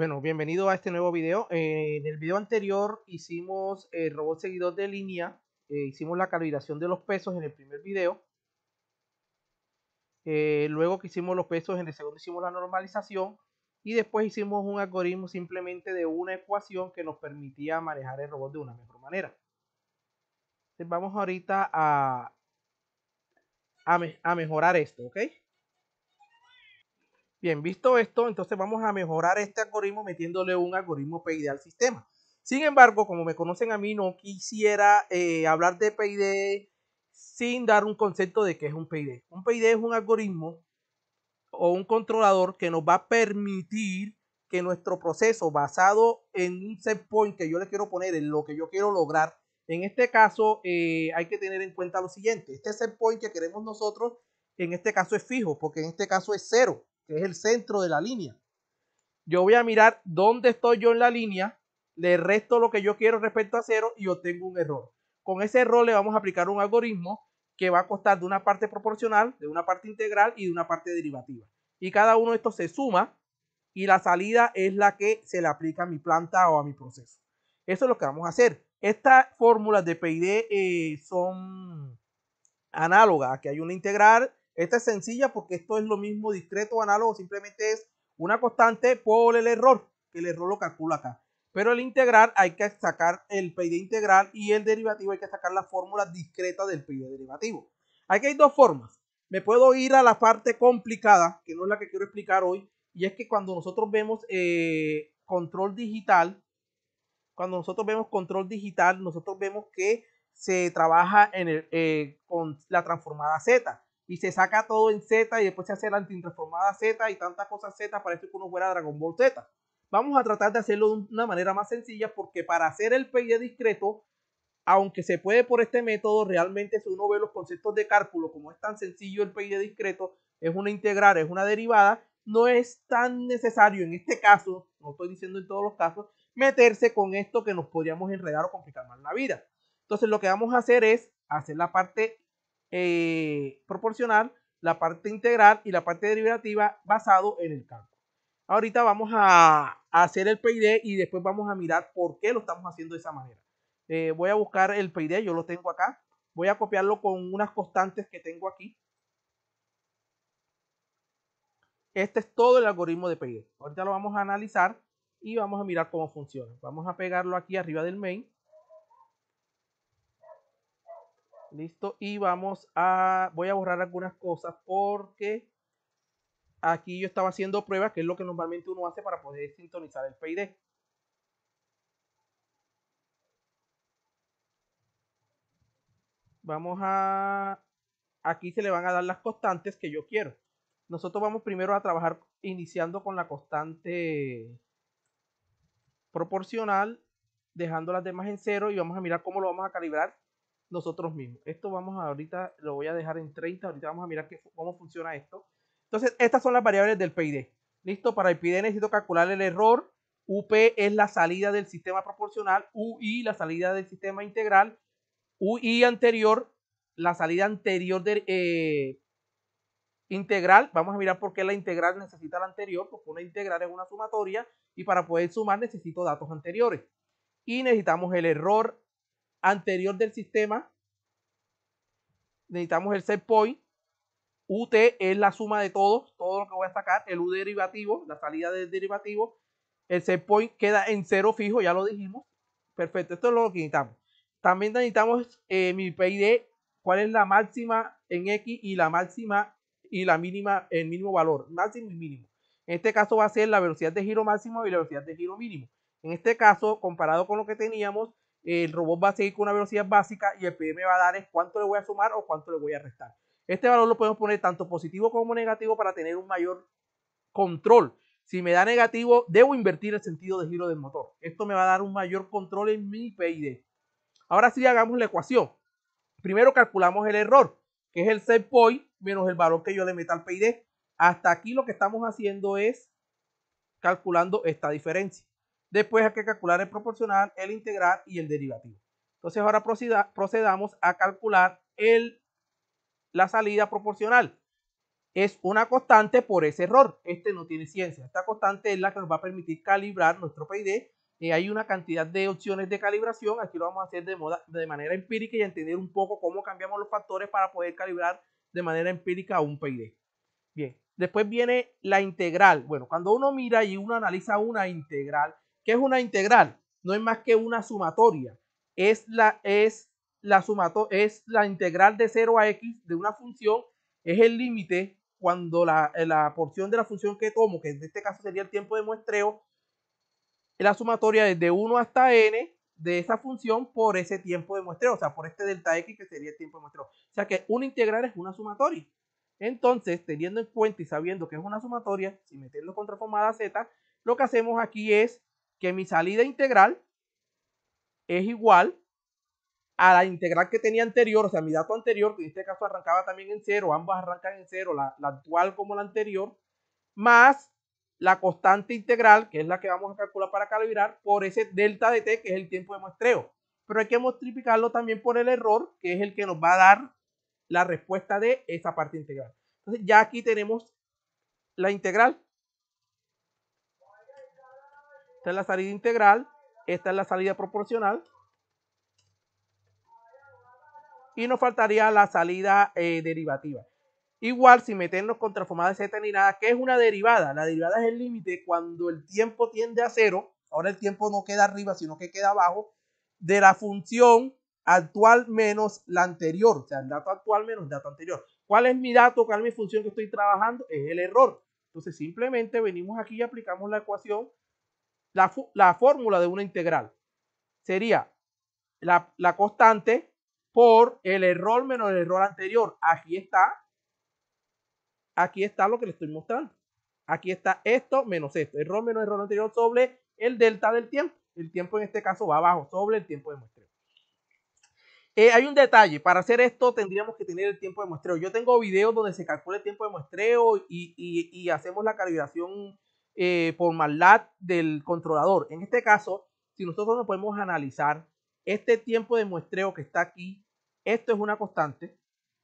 Bueno, bienvenido a este nuevo video. Eh, en el video anterior hicimos el eh, robot seguidor de línea, eh, hicimos la calibración de los pesos en el primer video. luego que hicimos los pesos, en el segundo hicimos la normalización y después hicimos un algoritmo simplemente de una ecuación que nos permitía manejar el robot de una mejor manera. Entonces vamos ahorita a, a mejorar esto, ¿ok? Bien, visto esto, entonces vamos a mejorar este algoritmo metiéndole un algoritmo PID al sistema. Sin embargo, como me conocen a mí, no quisiera eh, hablar de PID sin dar un concepto de qué es un PID. Un PID es un algoritmo o un controlador que nos va a permitir que nuestro proceso basado en un set point que yo le quiero poner, en lo que yo quiero lograr, en este caso eh, hay que tener en cuenta lo siguiente. Este set point que queremos nosotros, en este caso es fijo, porque en este caso es cero que es el centro de la línea. Yo voy a mirar dónde estoy yo en la línea, le resto lo que yo quiero respecto a cero y obtengo un error. Con ese error le vamos a aplicar un algoritmo que va a costar de una parte proporcional, de una parte integral y de una parte derivativa. Y cada uno de estos se suma y la salida es la que se le aplica a mi planta o a mi proceso. Eso es lo que vamos a hacer. Estas fórmulas de PID eh, son análogas. que hay una integral, esta es sencilla porque esto es lo mismo discreto o análogo, simplemente es una constante por el error, que el error lo calcula acá. Pero el integral hay que sacar el PID integral y el derivativo hay que sacar la fórmula discreta del PID derivativo. Aquí hay dos formas. Me puedo ir a la parte complicada, que no es la que quiero explicar hoy, y es que cuando nosotros vemos eh, control digital, cuando nosotros vemos control digital, nosotros vemos que se trabaja en eh, con la transformada Z y se saca todo en Z y después se hace la antitransformada Z y tantas cosas Z, esto que uno fuera Dragon Ball Z. Vamos a tratar de hacerlo de una manera más sencilla porque para hacer el PID discreto, aunque se puede por este método, realmente si uno ve los conceptos de cálculo, como es tan sencillo el PID discreto, es una integral, es una derivada, no es tan necesario en este caso, no estoy diciendo en todos los casos, meterse con esto que nos podríamos enredar o complicar más la vida. Entonces lo que vamos a hacer es hacer la parte eh, proporcionar la parte integral y la parte derivativa basado en el campo. Ahorita vamos a, hacer el PID y después vamos a mirar por qué lo estamos haciendo de esa manera. Eh, voy a buscar el PID, yo lo tengo acá. Voy a copiarlo con unas constantes que tengo aquí. Este es todo el algoritmo de PID. Ahorita lo vamos a analizar y vamos a mirar cómo funciona. Vamos a pegarlo aquí arriba del main. Listo. Y vamos a, voy a borrar algunas cosas porque aquí yo estaba haciendo pruebas, que es lo que normalmente uno hace para poder sintonizar el PID. Vamos a, aquí se le van a dar las constantes que yo quiero. Nosotros vamos primero a trabajar iniciando con la constante proporcional, dejando las demás en cero y vamos a mirar cómo lo vamos a calibrar nosotros mismos. Esto vamos a, ahorita, lo voy a dejar en 30, ahorita vamos a mirar cómo funciona esto. Entonces, estas son las variables del PID. Listo, para el PID necesito calcular el error, UP es la salida del sistema proporcional, UI la salida del sistema integral, UI anterior, la salida anterior del eh, integral, vamos a mirar por qué la integral necesita la anterior, porque una integral es una sumatoria y para poder sumar necesito datos anteriores. Y necesitamos el error anterior del sistema. Necesitamos el set point. UT es la suma de todos, todo lo que voy a sacar, el U derivativo, la salida del derivativo. El set point queda en cero fijo, ya lo dijimos. Perfecto, esto es lo que necesitamos. También necesitamos eh, mi PID, cuál es la máxima en X y la máxima y la mínima, el mínimo valor, máximo y mínimo. En este caso va a ser la velocidad de giro máximo y la velocidad de giro mínimo. En este caso, comparado con lo que teníamos, el robot va a seguir con una velocidad básica y el PD me va a dar es cuánto le voy a sumar o cuánto le voy a restar. Este valor lo podemos poner tanto positivo como negativo para tener un mayor control. Si me da negativo, debo invertir el sentido de giro del motor. Esto me va a dar un mayor control en mi PID. Ahora sí hagamos la ecuación. Primero calculamos el error, que es el set point menos el valor que yo le meto al PID. Hasta aquí lo que estamos haciendo es calculando esta diferencia. Después hay que calcular el proporcional, el integral y el derivativo. Entonces ahora procedamos a calcular el, la salida proporcional. Es una constante por ese error. Este no tiene ciencia. Esta constante es la que nos va a permitir calibrar nuestro PID. Eh, hay una cantidad de opciones de calibración. Aquí lo vamos a hacer de, de manera empírica y entender un poco cómo cambiamos los factores para poder calibrar de manera empírica un PID. Bien, después viene la integral. Bueno, cuando uno mira y uno analiza una integral, ¿Qué es una integral? No es más que una sumatoria. Es la, es la, es la integral de 0 a x de una función. Es el límite cuando la, la porción de la función que tomo, que en este caso sería el tiempo de muestreo, la sumatoria desde 1 hasta n de esa función por ese tiempo de muestreo, o sea, por este delta x que sería el tiempo de muestreo. O sea que una integral es una sumatoria. Entonces, teniendo en cuenta y sabiendo que es una sumatoria, si meterlo contraformada a z, lo que hacemos aquí es que mi salida integral es igual a la integral que tenía anterior, o sea, mi dato anterior, que en este caso arrancaba también en cero, ambas arrancan en cero, la, actual como la anterior, más la constante integral, que es la que vamos a calcular para calibrar, por ese delta de t, que es el tiempo de muestreo. Pero hay que multiplicarlo también por el error, que es el que nos va a dar la respuesta de esa parte integral. Entonces ya aquí tenemos la integral. Esta es la salida integral. Esta es la salida proporcional. Y nos faltaría la salida eh, derivativa. Igual, si meternos con transformada de z ni nada, ¿qué es una derivada? La derivada es el límite cuando el tiempo tiende a cero. Ahora el tiempo no queda arriba, sino que queda abajo. De la función actual menos la anterior. O sea, el dato actual menos el dato anterior. ¿Cuál es mi dato? ¿Cuál es mi función que estoy trabajando? Es el error. Entonces, simplemente venimos aquí y aplicamos la ecuación la, fórmula de una integral. Sería la, constante por el error menos el error anterior. Aquí está. Aquí está lo que le estoy mostrando. Aquí está esto menos esto. Error menos error anterior sobre el delta del tiempo. El tiempo en este caso va abajo sobre el tiempo de muestreo. Eh, hay un detalle, para hacer esto tendríamos que tener el tiempo de muestreo. Yo tengo videos donde se calcula el tiempo de muestreo y, y hacemos la calibración eh, por maldad del controlador. En este caso, si nosotros nos podemos analizar este tiempo de muestreo que está aquí, esto es una constante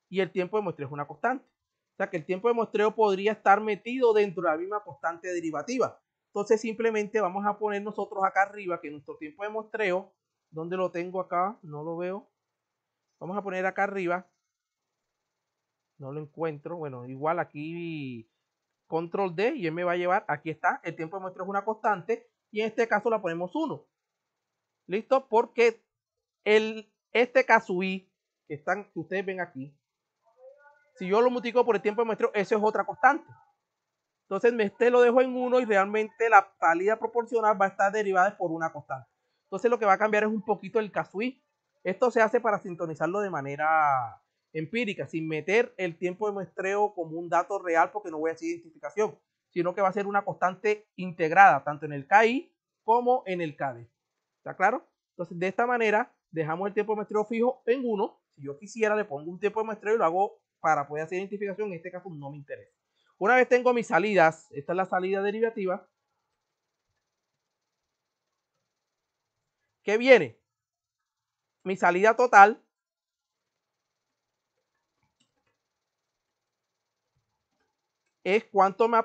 y el tiempo de muestreo es una constante. O sea que el tiempo de muestreo podría estar metido dentro de la misma constante derivativa. Entonces simplemente vamos a poner nosotros acá arriba que nuestro tiempo de muestreo, donde lo tengo acá? No lo veo. Vamos a poner acá arriba. No lo encuentro. Bueno, igual aquí control D y él me va a llevar, aquí está, el tiempo de muestra es una constante y en este caso la ponemos 1. ¿Listo? Porque el, este caso I que, están, ustedes ven aquí, si yo lo multiplico por el tiempo de muestra, eso es otra constante. Entonces este lo dejo en 1 y realmente la salida proporcional va a estar derivada por una constante. Entonces lo que va a cambiar es un poquito el caso Esto se hace para sintonizarlo de manera empírica, sin meter el tiempo de muestreo como un dato real, porque no voy a hacer identificación, sino que va a ser una constante integrada, tanto en el KI como en el KD. ¿Está claro? Entonces, de esta manera, dejamos el tiempo de muestreo fijo en 1. Si yo quisiera, le pongo un tiempo de muestreo y lo hago para poder hacer identificación. En este caso, no me interesa. Una vez tengo mis salidas, esta es la salida derivativa. ¿Qué viene? Mi salida total es cuánto me,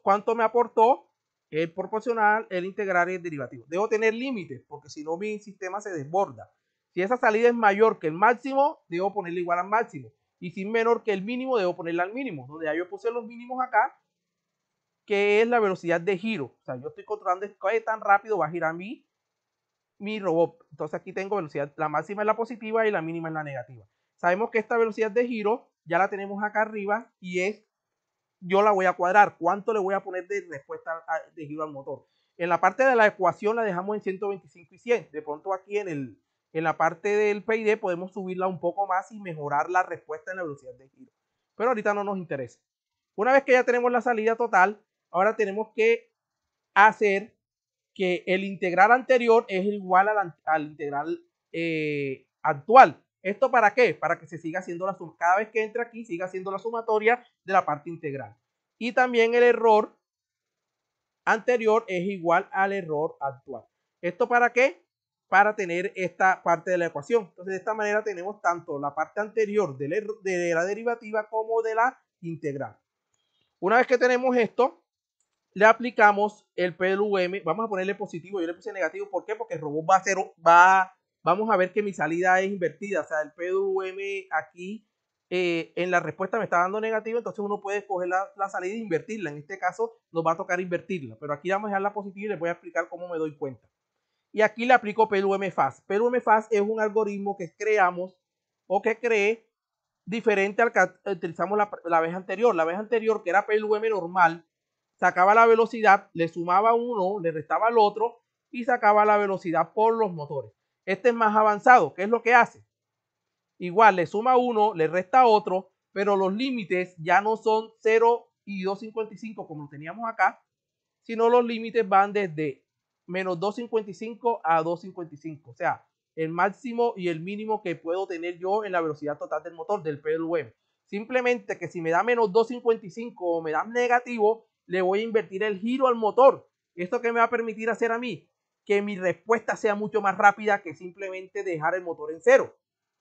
cuánto me aportó el proporcional, el integral y el derivativo. Debo tener límites porque si no mi sistema se desborda. Si esa salida es mayor que el máximo, debo ponerle igual al máximo. Y si es menor que el mínimo, debo ponerle al mínimo. Donde ya yo puse los mínimos acá, que es la velocidad de giro. O sea, yo estoy controlando qué tan rápido va a girar mi, mi robot. Entonces aquí tengo velocidad, la máxima es la positiva y la mínima es la negativa. Sabemos que esta velocidad de giro ya la tenemos acá arriba y es yo la voy a cuadrar, cuánto le voy a poner de respuesta de giro al motor. En la parte de la ecuación la dejamos en 125 y 100. De pronto aquí en, el, en la parte del PID podemos subirla un poco más y mejorar la respuesta en la velocidad de giro. Pero ahorita no nos interesa. Una vez que ya tenemos la salida total, ahora tenemos que hacer que el integral anterior es igual al, integral eh, actual. ¿Esto para qué? Para que se siga haciendo la suma. Cada vez que entra aquí, siga siendo la sumatoria de la parte integral. Y también el error anterior es igual al error actual. ¿Esto para qué? Para tener esta parte de la ecuación. Entonces, de esta manera tenemos tanto la parte anterior de la, derivativa como de la integral. Una vez que tenemos esto, le aplicamos el PLUM. Vamos a ponerle positivo, yo le puse negativo. ¿Por qué? Porque el robot va a, ser, va a vamos a ver que mi salida es invertida. O sea, el PWM aquí eh, en la respuesta me está dando negativo, entonces uno puede escoger la, salida e invertirla. En este caso nos va a tocar invertirla, pero aquí vamos a dejarla positiva y les voy a explicar cómo me doy cuenta. Y aquí le aplico PWM FAS. PWM FAS es un algoritmo que creamos o que cree diferente al que utilizamos la, vez anterior. La vez anterior, que era PWM normal, sacaba la velocidad, le sumaba uno, le restaba el otro y sacaba la velocidad por los motores. Este es más avanzado. ¿Qué es lo que hace? Igual, le suma uno, le resta otro, pero los límites ya no son 0 y 2.55 como lo teníamos acá, sino los límites van desde menos 2.55 a 2.55. O sea, el máximo y el mínimo que puedo tener yo en la velocidad total del motor, del web Simplemente que si me da menos 2.55 o me da negativo, le voy a invertir el giro al motor. ¿Esto que me va a permitir hacer a mí? que mi respuesta sea mucho más rápida que simplemente dejar el motor en cero.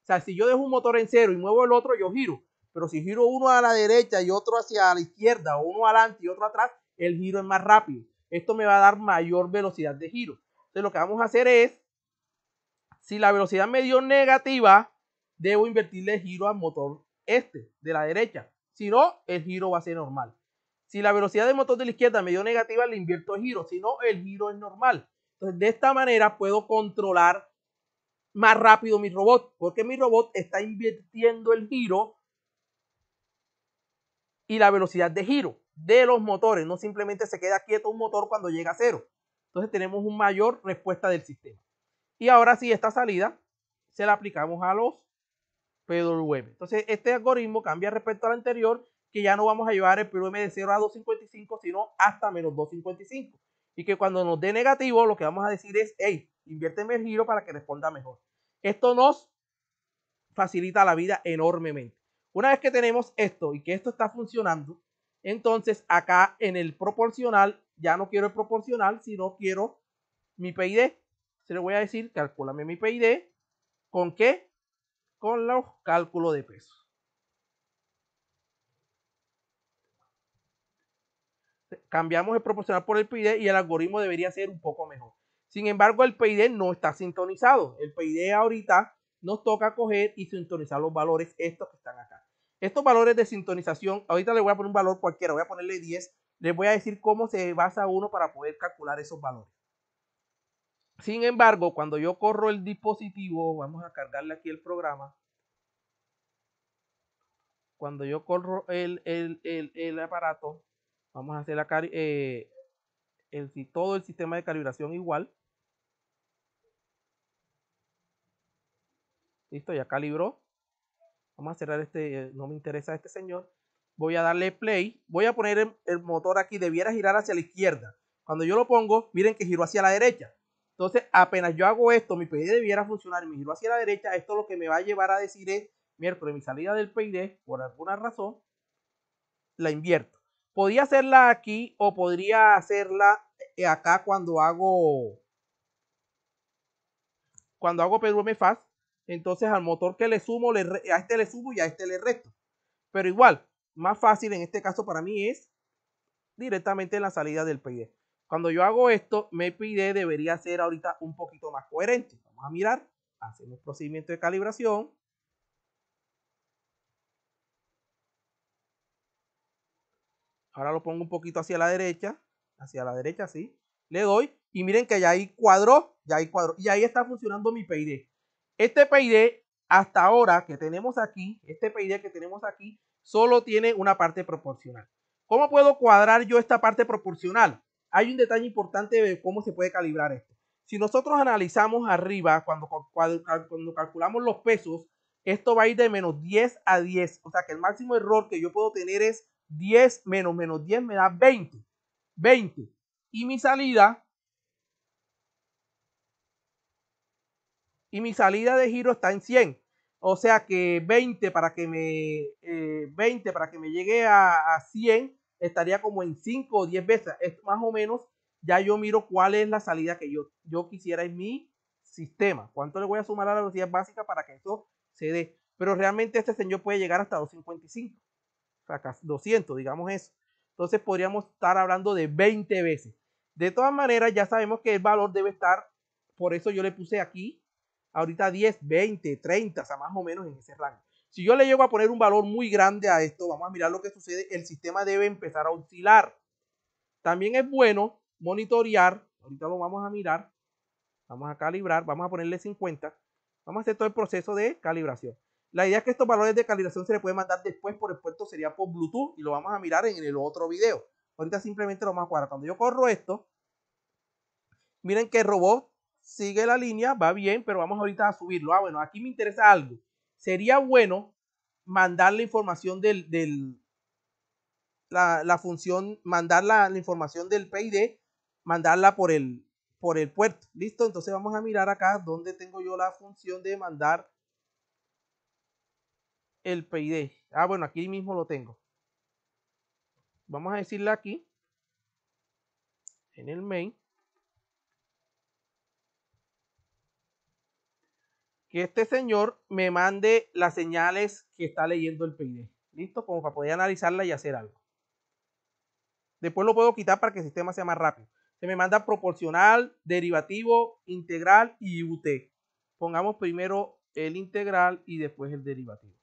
O sea, si yo dejo un motor en cero y muevo el otro, yo giro. Pero si giro uno a la derecha y otro hacia la izquierda, o uno adelante y otro atrás, el giro es más rápido. Esto me va a dar mayor velocidad de giro. Entonces lo que vamos a hacer es, si la velocidad me dio negativa, debo invertirle el giro al motor este, de la derecha. Si no, el giro va a ser normal. Si la velocidad del motor de la izquierda me dio negativa, le invierto el giro. Si no, el giro es normal. Entonces, de esta manera puedo controlar más rápido mi robot, porque mi robot está invirtiendo el giro y la velocidad de giro de los motores, no simplemente se queda quieto un motor cuando llega a cero. Entonces tenemos una mayor respuesta del sistema. Y ahora sí, esta salida se la aplicamos a los PWM. Entonces este algoritmo cambia respecto al anterior, que ya no vamos a llevar el PWM de 0 a 255, sino hasta menos 255 y que cuando nos dé negativo, lo que vamos a decir es, hey, inviérteme el giro para que responda mejor. Esto nos facilita la vida enormemente. Una vez que tenemos esto y que esto está funcionando, entonces acá en el proporcional, ya no quiero el proporcional, sino quiero mi PID. Se le voy a decir, calculame mi PID. ¿Con qué? Con los cálculos de pesos. Cambiamos el proporcional por el PID y el algoritmo debería ser un poco mejor. Sin embargo, el PID no está sintonizado. El PID ahorita nos toca coger y sintonizar los valores estos que están acá. Estos valores de sintonización, ahorita le voy a poner un valor cualquiera, voy a ponerle 10. Les voy a decir cómo se basa uno para poder calcular esos valores. Sin embargo, cuando yo corro el dispositivo, vamos a cargarle aquí el programa. Cuando yo corro el, el, el, el aparato, Vamos a hacer el, eh, todo el sistema de calibración igual. Listo, ya calibró. Vamos a cerrar este, eh, no me interesa este señor. Voy a darle play. Voy a poner el, motor aquí, debiera girar hacia la izquierda. Cuando yo lo pongo, miren que giró hacia la derecha. Entonces, apenas yo hago esto, mi PID debiera funcionar y me giro hacia la derecha. Esto lo que me va a llevar a decir es, pero mi salida del PID, por alguna razón, la invierto. Podía hacerla aquí o podría hacerla eh, acá cuando hago cuando hago PWM fast. Entonces al motor que le sumo, le, a este le sumo y a este le resto. Pero igual, más fácil en este caso para mí es directamente en la salida del PID. Cuando yo hago esto, mi PID debería ser ahorita un poquito más coherente. Vamos a mirar, hacemos procedimiento de calibración. Ahora lo pongo un poquito hacia la derecha. Hacia la derecha, sí. Le doy. Y miren que ya ahí cuadró. Ya ahí cuadró. Y ahí está funcionando mi PID. Este PID, hasta ahora que tenemos aquí, este PID que tenemos aquí, solo tiene una parte proporcional. ¿Cómo puedo cuadrar yo esta parte proporcional? Hay un detalle importante de cómo se puede calibrar esto. Si nosotros analizamos arriba, cuando, cuando calculamos los pesos, esto va a ir de menos 10 a 10. O sea que el máximo error que yo puedo tener es 10 menos menos 10 me da 20. 20. Y mi salida. Y mi salida de giro está en 100. O sea que 20 para que me, 20 eh, para que me llegue a, 100 estaría como en 5 o 10 veces. Es más o menos, ya yo miro cuál es la salida que yo, yo quisiera en mi sistema. ¿Cuánto le voy a sumar a la velocidad básica para que eso se dé? Pero realmente este señor puede llegar hasta 255. 200, digamos eso. Entonces podríamos estar hablando de 20 veces. De todas maneras, ya sabemos que el valor debe estar, por eso yo le puse aquí, ahorita 10, 20, 30, o sea, más o menos en ese rango. Si yo le llego a poner un valor muy grande a esto, vamos a mirar lo que sucede, el sistema debe empezar a oscilar. También es bueno monitorear, ahorita lo vamos a mirar, vamos a calibrar, vamos a ponerle 50, vamos a hacer todo el proceso de calibración. La idea es que estos valores de calibración se le pueden mandar después por el puerto, sería por Bluetooth y lo vamos a mirar en el otro video. Ahorita simplemente lo vamos a Cuando yo corro esto, miren que el robot sigue la línea, va bien, pero vamos ahorita a subirlo. Ah, bueno, aquí me interesa algo. Sería bueno mandar la información del, la, función, mandar la, información del PID, mandarla por el, por el puerto. ¿Listo? Entonces vamos a mirar acá donde tengo yo la función de mandar el PID, Ah, bueno, aquí mismo lo tengo. Vamos a decirle aquí, en el main, que este señor me mande las señales que está leyendo el PID, ¿Listo? Como para poder analizarla y hacer algo. Después lo puedo quitar para que el sistema sea más rápido. Se me manda proporcional, derivativo, integral y UT. Pongamos primero el integral y después el derivativo.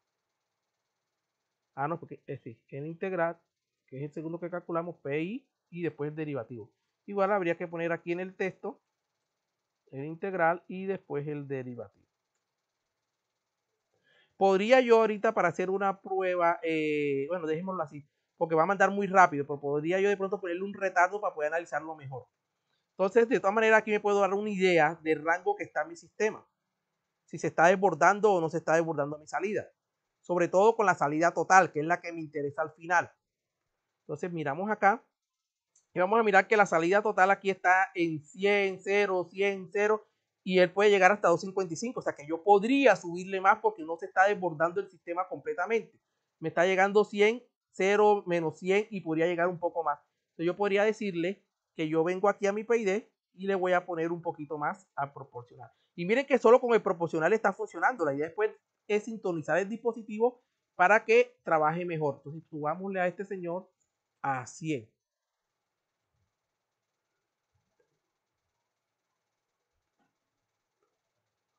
Ah, no, porque es el integral, que es el segundo que calculamos, PI, y después el derivativo. Igual habría que poner aquí en el texto el integral y después el derivativo. Podría yo ahorita para hacer una prueba, eh, bueno, dejémoslo así, porque va a mandar muy rápido, pero podría yo de pronto ponerle un retardo para poder analizarlo mejor. Entonces, de todas maneras, aquí me puedo dar una idea del rango que está mi sistema. Si se está desbordando o no se está desbordando mi salida sobre todo con la salida total, que es la que me interesa al final. Entonces miramos acá y vamos a mirar que la salida total aquí está en 100, 0, 100, 0 y él puede llegar hasta 255, o sea que yo podría subirle más porque no se está desbordando el sistema completamente. Me está llegando 100, 0, menos 100 y podría llegar un poco más. Entonces yo podría decirle que yo vengo aquí a mi PID y le voy a poner un poquito más a proporcional. Y miren que solo con el proporcional está funcionando. La idea es después pues, es sintonizar el dispositivo para que trabaje mejor. Entonces, subámosle a este señor a 100.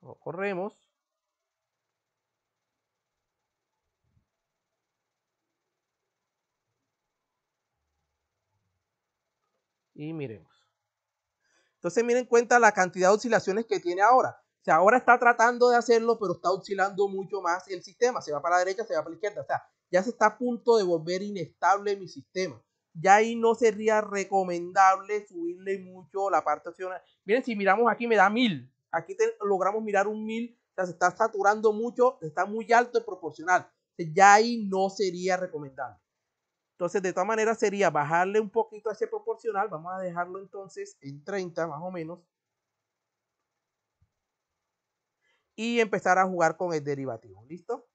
Lo corremos. y miremos. Entonces miren cuenta la cantidad de oscilaciones que tiene ahora ahora está tratando de hacerlo, pero está oscilando mucho más el sistema. Se va para la derecha, se va para la izquierda. O sea, ya se está a punto de volver inestable mi sistema. Ya ahí no sería recomendable subirle mucho la parte opcional. Miren, si miramos aquí me da 1000. Aquí logramos mirar un 1000. O sea, se está saturando mucho, está muy alto el proporcional. ya ahí no sería recomendable. Entonces, de todas maneras, sería bajarle un poquito a ese proporcional. Vamos a dejarlo entonces en 30 más o menos. y empezar a jugar con el derivativo. ¿Listo?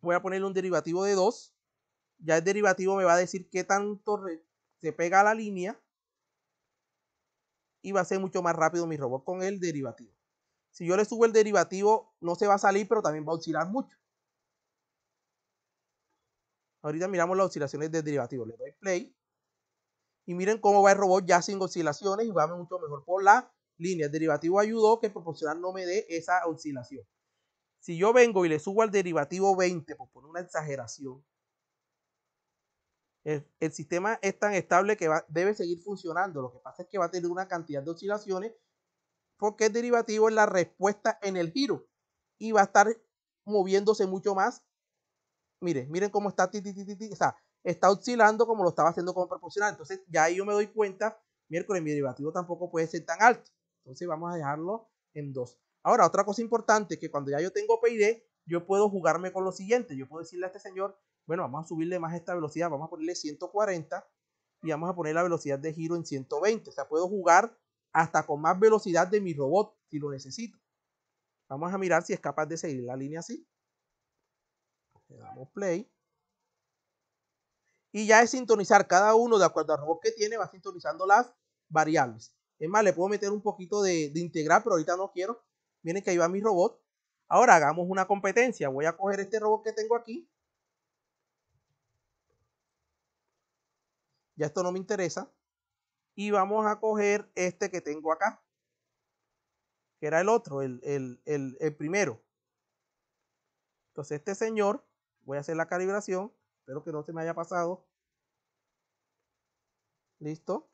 Voy a ponerle un derivativo de 2. Ya el derivativo me va a decir qué tanto se pega a la línea. Y va a ser mucho más rápido mi robot con el derivativo. Si yo le subo el derivativo, no se va a salir, pero también va a oscilar mucho. Ahorita miramos las oscilaciones del derivativo. Le doy play. Y miren cómo va el robot ya sin oscilaciones y va mucho mejor por la el derivativo ayudó que el proporcional no me dé esa oscilación. Si yo vengo y le subo al derivativo 20, por poner una exageración, el, sistema es tan estable que debe seguir funcionando. Lo que pasa es que va a tener una cantidad de oscilaciones porque el derivativo es la respuesta en el giro y va a estar moviéndose mucho más. Miren, miren cómo está, está oscilando como lo estaba haciendo con proporcional. Entonces ya ahí yo me doy cuenta, miércoles mi derivativo tampoco puede ser tan alto. Entonces vamos a dejarlo en 2. Ahora, otra cosa importante, es que cuando ya yo tengo PID, yo puedo jugarme con lo siguiente. Yo puedo decirle a este señor, bueno, vamos a subirle más esta velocidad, vamos a ponerle 140 y vamos a poner la velocidad de giro en 120. O sea, puedo jugar hasta con más velocidad de mi robot si lo necesito. Vamos a mirar si es capaz de seguir la línea así. Le damos play. Y ya es sintonizar cada uno de acuerdo al robot que tiene, va sintonizando las variables. Es más, le puedo meter un poquito de, de integral, pero ahorita no quiero. Miren que ahí va mi robot. Ahora hagamos una competencia. Voy a coger este robot que tengo aquí. Ya esto no me interesa. Y vamos a coger este que tengo acá. Que era el otro, el, el, el, el primero. Entonces este señor, voy a hacer la calibración. Espero que no se me haya pasado. Listo.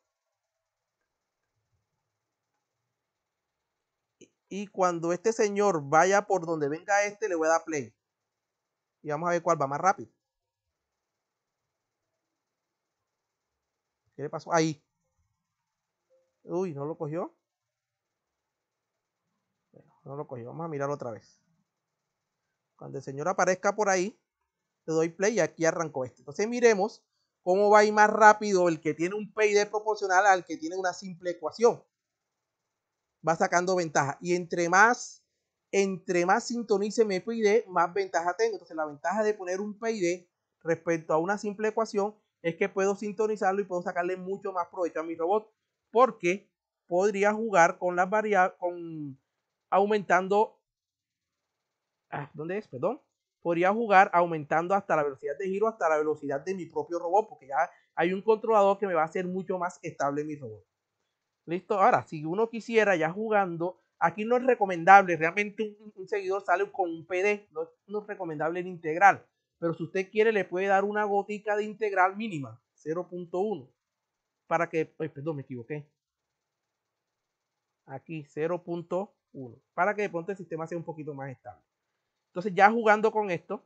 Y cuando este señor vaya por donde venga este, le voy a dar play. Y vamos a ver cuál va más rápido. ¿Qué le pasó? Ahí. Uy, no lo cogió. no lo cogió. Vamos a mirar otra vez. Cuando el señor aparezca por ahí, le doy play y aquí arrancó este. Entonces miremos cómo va a ir más rápido el que tiene un de proporcional al que tiene una simple ecuación va sacando ventaja. Y entre más, entre más sintonice mi PID, más ventaja tengo. Entonces la ventaja de poner un PID respecto a una simple ecuación es que puedo sintonizarlo y puedo sacarle mucho más provecho a mi robot. Porque podría jugar con las variables, con aumentando... Ah, ¿Dónde es? Perdón podría jugar aumentando hasta la velocidad de giro, hasta la velocidad de mi propio robot, porque ya hay un controlador que me va a hacer mucho más estable mi robot. Listo. Ahora, si uno quisiera ya jugando, aquí no es recomendable. Realmente un, seguidor sale con un PD. No, es recomendable el integral. Pero si usted quiere, le puede dar una gotica de integral mínima, 0.1. Para que, perdón, me equivoqué. Aquí, 0.1. Para que de pronto el sistema sea un poquito más estable. Entonces, ya jugando con esto,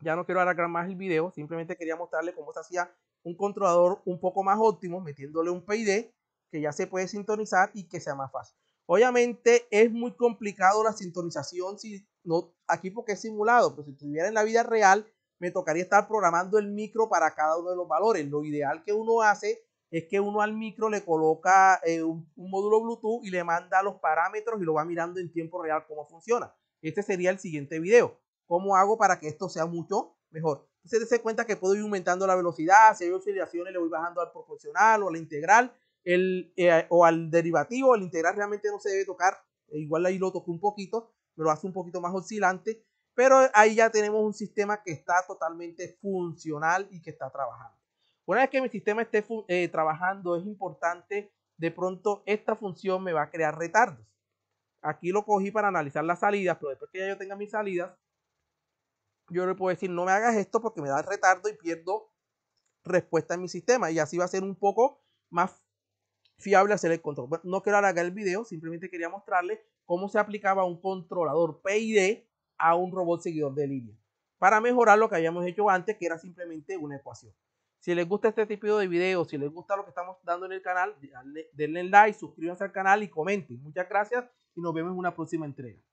ya no quiero alargar más el video, simplemente quería mostrarle cómo se hacía un controlador un poco más óptimo, metiéndole un PID que ya se puede sintonizar y que sea más fácil. Obviamente es muy complicado la sintonización si no aquí porque es simulado, pero si estuviera en la vida real me tocaría estar programando el micro para cada uno de los valores. Lo ideal que uno hace es que uno al micro le coloca eh, un, módulo Bluetooth y le manda los parámetros y lo va mirando en tiempo real cómo funciona. Este sería el siguiente video. ¿Cómo hago para que esto sea mucho mejor? Entonces, se cuenta que puedo ir aumentando la velocidad, si hay oscilaciones le voy bajando al proporcional o a la integral el, eh, o al derivativo, el integral realmente no se debe tocar, e igual ahí lo tocó un poquito, pero lo hace un poquito más oscilante, pero ahí ya tenemos un sistema que está totalmente funcional y que está trabajando. Una vez que mi sistema esté eh, trabajando, es importante, de pronto esta función me va a crear retardos. Aquí lo cogí para analizar las salidas, pero después que ya yo tenga mis salidas, yo le puedo decir, no me hagas esto porque me da retardo y pierdo respuesta en mi sistema. Y así va a ser un poco más fiable hacer el control. no quiero alargar el video, simplemente quería mostrarles cómo se aplicaba un controlador PID a un robot seguidor de línea para mejorar lo que habíamos hecho antes, que era simplemente una ecuación. Si les gusta este tipo de videos, si les gusta lo que estamos dando en el canal, denle like, suscríbanse al canal y comenten. Muchas gracias y nos vemos en una próxima entrega.